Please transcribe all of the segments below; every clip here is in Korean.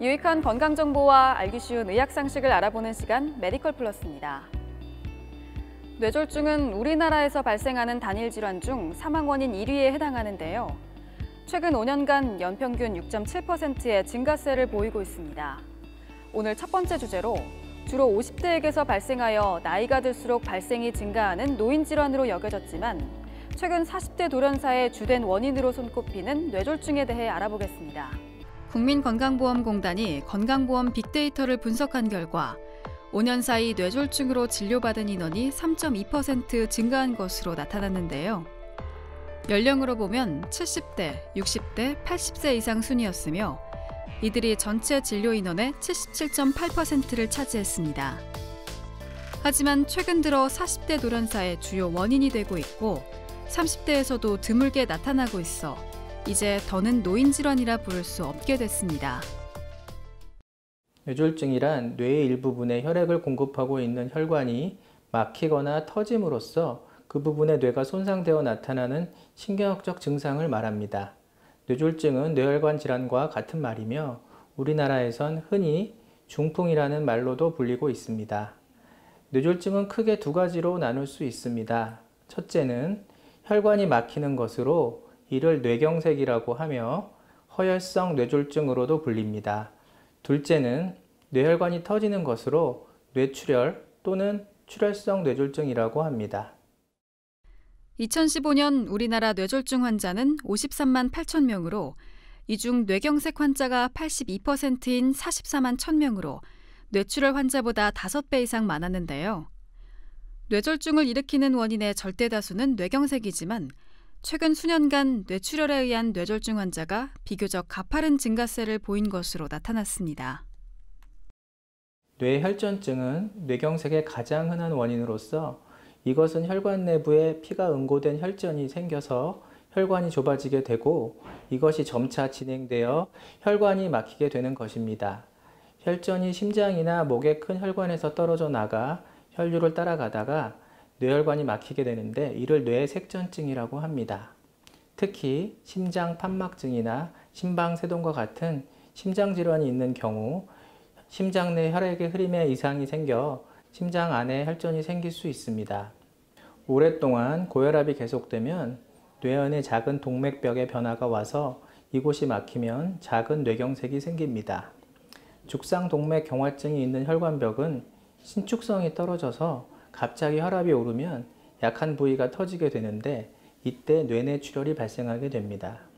유익한 건강 정보와 알기 쉬운 의학 상식을 알아보는 시간 메디컬 플러스입니다. 뇌졸중은 우리나라에서 발생하는 단일 질환 중 사망 원인 1위에 해당하는데요. 최근 5년간 연평균 6.7%의 증가세를 보이고 있습니다. 오늘 첫 번째 주제로 주로 50대에게서 발생하여 나이가 들수록 발생이 증가하는 노인 질환으로 여겨졌지만 최근 40대 돌연사의 주된 원인으로 손꼽히는 뇌졸중에 대해 알아보겠습니다. 국민건강보험공단이 건강보험 빅데이터를 분석한 결과 5년 사이 뇌졸중으로 진료받은 인원이 3.2% 증가한 것으로 나타났는데요. 연령으로 보면 70대, 60대, 80세 이상 순이었으며 이들이 전체 진료 인원의 77.8%를 차지했습니다. 하지만 최근 들어 40대 노련사의 주요 원인이 되고 있고 30대에서도 드물게 나타나고 있어 이제 더는 노인 질환이라 부를 수 없게 됐습니다. 뇌졸중이란 뇌의 일부분에 혈액을 공급하고 있는 혈관이 막히거나 터짐으로써 그 부분에 뇌가 손상되어 나타나는 신경학적 증상을 말합니다. 뇌졸중은 뇌혈관 질환과 같은 말이며 우리나라에선 흔히 중풍이라는 말로도 불리고 있습니다. 뇌졸중은 크게 두 가지로 나눌 수 있습니다. 첫째는 혈관이 막히는 것으로 이를 뇌경색이라고 하며 허혈성 뇌졸중으로도 불립니다. 둘째는 뇌혈관이 터지는 것으로 뇌출혈 또는 출혈성 뇌졸중이라고 합니다. 2015년 우리나라 뇌졸중 환자는 53만 8천 명으로 이 중 뇌경색 환자가 82%인 44만 1천 명으로 뇌출혈 환자보다 5배 이상 많았는데요. 뇌졸중을 일으키는 원인의 절대 다수는 뇌경색이지만 최근 수년간 뇌출혈에 의한 뇌졸중 환자가 비교적 가파른 증가세를 보인 것으로 나타났습니다. 뇌혈전증은 뇌경색의 가장 흔한 원인으로서 이것은 혈관 내부에 피가 응고된 혈전이 생겨서 혈관이 좁아지게 되고 이것이 점차 진행되어 혈관이 막히게 되는 것입니다. 혈전이 심장이나 목의 큰 혈관에서 떨어져 나가 혈류를 따라가다가 뇌혈관이 막히게 되는데 이를 뇌색전증이라고 합니다. 특히 심장 판막증이나 심방세동과 같은 심장질환이 있는 경우 심장 내 혈액의 흐림에 이상이 생겨 심장 안에 혈전이 생길 수 있습니다. 오랫동안 고혈압이 계속되면 뇌안의 작은 동맥벽에 변화가 와서 이곳이 막히면 작은 뇌경색이 생깁니다. 죽상동맥 경화증이 있는 혈관벽은 신축성이 떨어져서 갑자기 혈압이 오르면 약한 부위가 터지게 되는데 이때 뇌내 출혈이 발생하게 됩니다.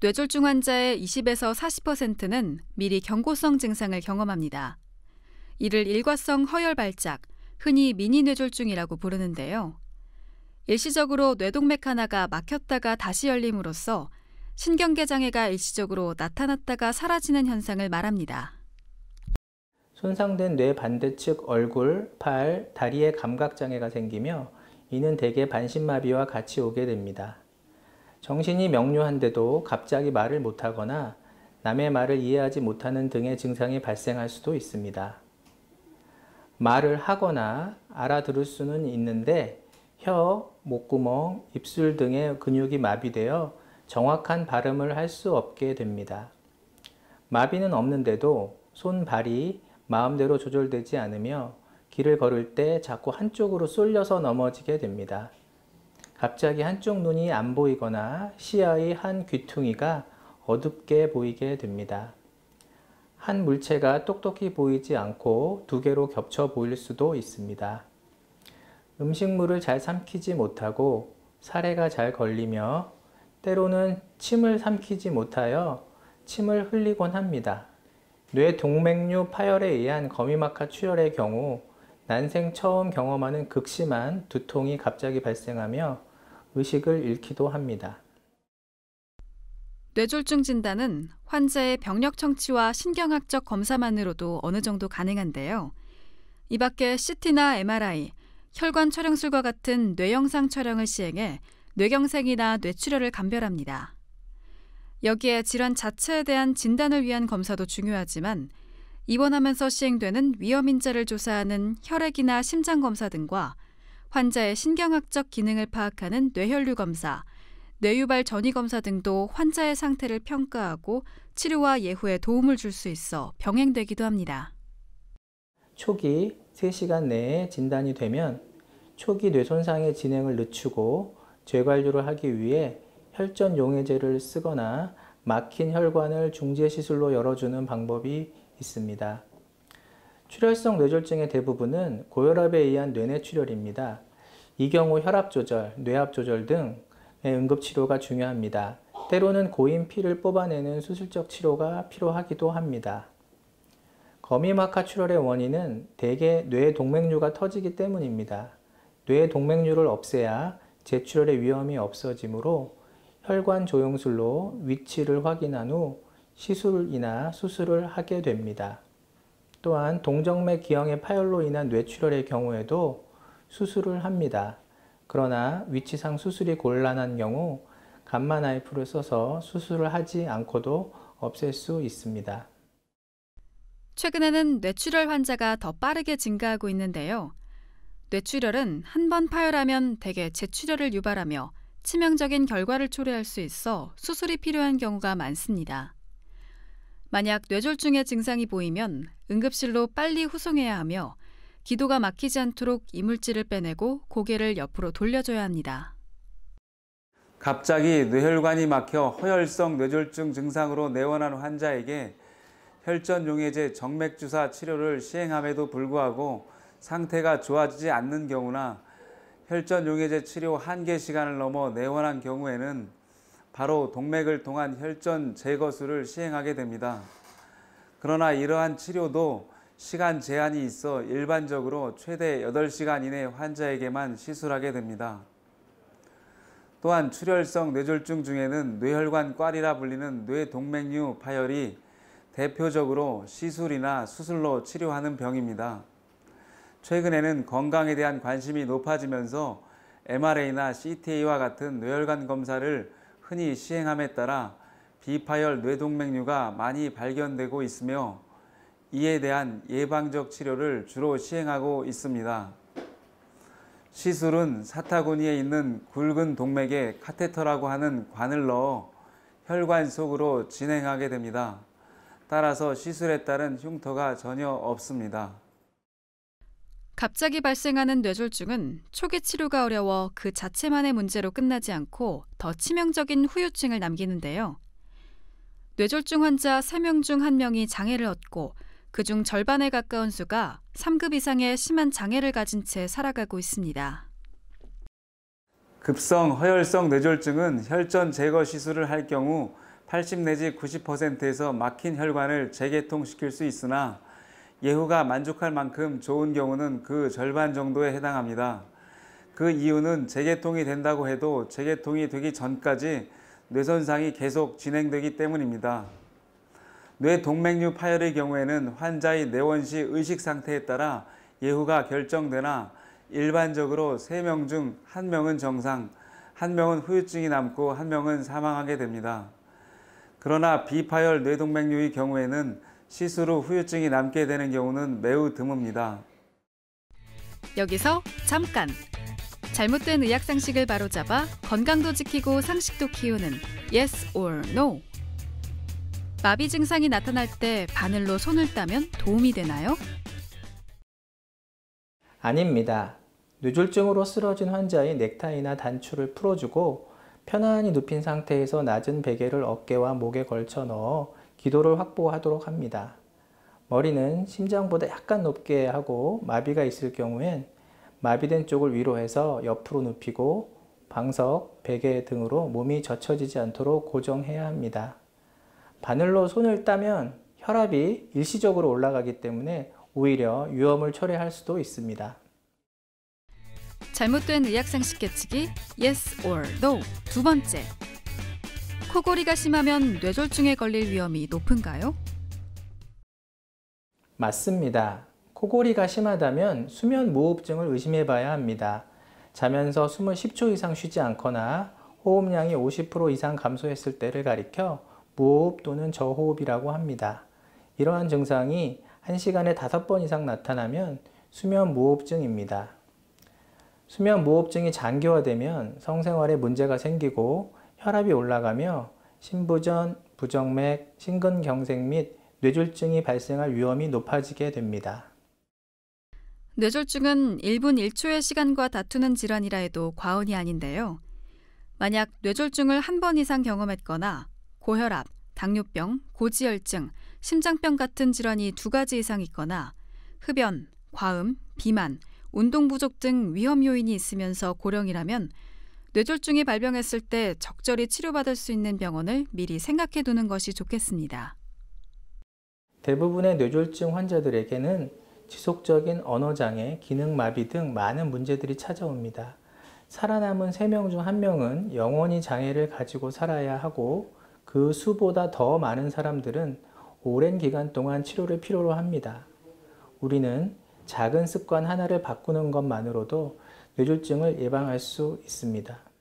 뇌졸중 환자의 20에서 40%는 미리 경고성 증상을 경험합니다. 이를 일과성 허혈 발작, 흔히 미니 뇌졸중이라고 부르는데요. 일시적으로 뇌동맥 하나가 막혔다가 다시 열림으로써 신경계 장애가 일시적으로 나타났다가 사라지는 현상을 말합니다. 손상된 뇌 반대측 얼굴, 팔, 다리에 감각장애가 생기며 이는 대개 반신마비와 같이 오게 됩니다. 정신이 명료한데도 갑자기 말을 못하거나 남의 말을 이해하지 못하는 등의 증상이 발생할 수도 있습니다. 말을 하거나 알아들을 수는 있는데 혀, 목구멍, 입술 등의 근육이 마비되어 정확한 발음을 할 수 없게 됩니다. 마비는 없는데도 손, 발이 마음대로 조절되지 않으며 길을 걸을 때 자꾸 한쪽으로 쏠려서 넘어지게 됩니다. 갑자기 한쪽 눈이 안 보이거나 시야의 한 귀퉁이가 어둡게 보이게 됩니다. 한 물체가 똑똑히 보이지 않고 두 개로 겹쳐 보일 수도 있습니다. 음식물을 잘 삼키지 못하고 사례가 잘 걸리며 때로는 침을 삼키지 못하여 침을 흘리곤 합니다. 뇌 동맥류 파열에 의한 거미막하 출혈의 경우 난생 처음 경험하는 극심한 두통이 갑자기 발생하며 의식을 잃기도 합니다. 뇌졸중 진단은 환자의 병력 청취와 신경학적 검사만으로도 어느 정도 가능한데요. 이 밖에 CT나 MRI, 혈관 촬영술과 같은 뇌영상 촬영을 시행해 뇌경색이나 뇌출혈을 감별합니다. 여기에 질환 자체에 대한 진단을 위한 검사도 중요하지만 입원하면서 시행되는 위험 인자를 조사하는 혈액이나 심장 검사 등과 환자의 신경학적 기능을 파악하는 뇌혈류 검사, 뇌유발 전이 검사 등도 환자의 상태를 평가하고 치료와 예후에 도움을 줄 수 있어 병행되기도 합니다. 초기 3시간 내에 진단이 되면 초기 뇌손상의 진행을 늦추고 재관료를 하기 위해 혈전 용해제를 쓰거나 막힌 혈관을 중재 시술로 열어주는 방법이 있습니다. 출혈성 뇌졸중의 대부분은 고혈압에 의한 뇌내 출혈입니다. 이 경우 혈압 조절, 뇌압 조절 등의 응급 치료가 중요합니다. 때로는 고인 피를 뽑아내는 수술적 치료가 필요하기도 합니다. 거미막하 출혈의 원인은 대개 뇌 동맥류가 터지기 때문입니다. 뇌 동맥류를 없애야 재출혈의 위험이 없어지므로 혈관 조영술로 위치를 확인한 후 시술이나 수술을 하게 됩니다. 또한 동정맥 기형의 파열로 인한 뇌출혈의 경우에도 수술을 합니다. 그러나 위치상 수술이 곤란한 경우 감마 나이프를 써서 수술을 하지 않고도 없앨 수 있습니다. 최근에는 뇌출혈 환자가 더 빠르게 증가하고 있는데요. 뇌출혈은 한 번 파열하면 대개 재출혈을 유발하며 치명적인 결과를 초래할 수 있어 수술이 필요한 경우가 많습니다. 만약 뇌졸중의 증상이 보이면 응급실로 빨리 후송해야 하며 기도가 막히지 않도록 이물질을 빼내고 고개를 옆으로 돌려줘야 합니다. 갑자기 뇌혈관이 막혀 허혈성 뇌졸중 증상으로 내원한 환자에게 혈전용해제 정맥주사 치료를 시행함에도 불구하고 상태가 좋아지지 않는 경우나 혈전 용해제 치료 한계 시간을 넘어 내원한 경우에는 바로 동맥을 통한 혈전 제거술을 시행하게 됩니다. 그러나 이러한 치료도 시간 제한이 있어 일반적으로 최대 8시간 이내 환자에게만 시술하게 됩니다. 또한 출혈성 뇌졸중 중에는 뇌혈관꽈리라 불리는 뇌동맥류 파열이 대표적으로 시술이나 수술로 치료하는 병입니다. 최근에는 건강에 대한 관심이 높아지면서 MRA나 CTA와 같은 뇌혈관 검사를 흔히 시행함에 따라 비파열 뇌동맥류가 많이 발견되고 있으며 이에 대한 예방적 치료를 주로 시행하고 있습니다. 시술은 사타구니에 있는 굵은 동맥에 카테터라고 하는 관을 넣어 혈관 속으로 진행하게 됩니다. 따라서 시술에 따른 흉터가 전혀 없습니다. 갑자기 발생하는 뇌졸중은 초기 치료가 어려워 그 자체만의 문제로 끝나지 않고 더 치명적인 후유증을 남기는데요. 뇌졸중 환자 3명 중 1명이 장애를 얻고 그 중 절반에 가까운 수가 3급 이상의 심한 장애를 가진 채 살아가고 있습니다. 급성 허혈성 뇌졸중은 혈전 제거 시술을 할 경우 80 내지 90%에서 막힌 혈관을 재개통시킬 수 있으나 예후가 만족할 만큼 좋은 경우는 그 절반 정도에 해당합니다. 그 이유는 재개통이 된다고 해도 재개통이 되기 전까지 뇌손상이 계속 진행되기 때문입니다. 뇌동맥류 파열의 경우에는 환자의 내원시 의식 상태에 따라 예후가 결정되나 일반적으로 3명 중 1명은 정상, 1명은 후유증이 남고 1명은 사망하게 됩니다. 그러나 비파열 뇌동맥류의 경우에는 시술후 후유증이 남게 되는 경우는 매우 드뭅니다. 여기서 잠깐! 잘못된 의학 상식을 바로잡아 건강도 지키고 상식도 키우는 Yes or No. 마비 증상이 나타날 때 바늘로 손을 따면 도움이 되나요? 아닙니다. 뇌졸중으로 쓰러진 환자의 넥타이나 단추를 풀어주고 편안히 눕힌 상태에서 낮은 베개를 어깨와 목에 걸쳐 넣어 기도를 확보하도록 합니다. 머리는 심장보다 약간 높게 하고 마비가 있을 경우엔 마비된 쪽을 위로 해서 옆으로 눕히고 방석, 베개 등으로 몸이 젖혀지지 않도록 고정해야 합니다. 바늘로 손을 따면 혈압이 일시적으로 올라가기 때문에 오히려 위험을 초래할 수도 있습니다. 잘못된 의학상식 깨치기 Yes or No 두 번째 코골이가 심하면 뇌졸중에 걸릴 위험이 높은가요? 맞습니다. 코골이가 심하다면 수면 무호흡증을 의심해 봐야 합니다. 자면서 숨을 10초 이상 쉬지 않거나 호흡량이 50% 이상 감소했을 때를 가리켜 무호흡 또는 저호흡이라고 합니다. 이러한 증상이 1시간에 5번 이상 나타나면 수면 무호흡증입니다. 수면 무호흡증이 장기화되면 성생활에 문제가 생기고 혈압이 올라가며 심부전 부정맥, 심근경색 및 뇌졸중이 발생할 위험이 높아지게 됩니다. 뇌졸중은 1분 1초의 시간과 다투는 질환이라 해도 과언이 아닌데요. 만약 뇌졸중을 한 번 이상 경험했거나 고혈압, 당뇨병, 고지혈증, 심장병 같은 질환이 두 가지 이상 있거나 흡연, 과음, 비만, 운동 부족 등 위험 요인이 있으면서 고령이라면 뇌졸중이 발병했을 때 적절히 치료받을 수 있는 병원을 미리 생각해 두는 것이 좋겠습니다. 대부분의 뇌졸중 환자들에게는 지속적인 언어장애, 기능마비 등 많은 문제들이 찾아옵니다. 살아남은 3명 중 1명은 영원히 장애를 가지고 살아야 하고 그 수보다 더 많은 사람들은 오랜 기간 동안 치료를 필요로 합니다. 우리는 작은 습관 하나를 바꾸는 것만으로도 뇌졸증을 예방할 수 있습니다.